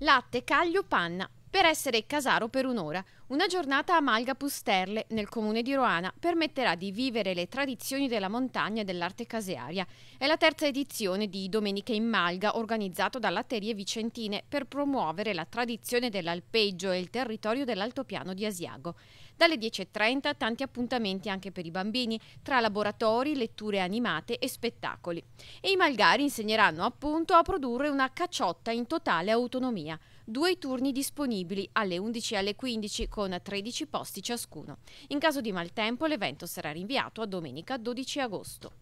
latte, caglio, panna per essere Casaro per un'ora. Una giornata a Malga Pusterle, nel comune di Roana, permetterà di vivere le tradizioni della montagna e dell'arte casearia. È la terza edizione di Domeniche in Malga, organizzato da Vicentine per promuovere la tradizione dell'alpeggio e il territorio dell'altopiano di Asiago. Dalle 10.30 tanti appuntamenti anche per i bambini, tra laboratori, letture animate e spettacoli. E i malgari insegneranno appunto a produrre una cacciotta in totale autonomia. Due turni disponibili disponibili alle 11 e alle 15 con 13 posti ciascuno. In caso di maltempo l'evento sarà rinviato a domenica 12 agosto.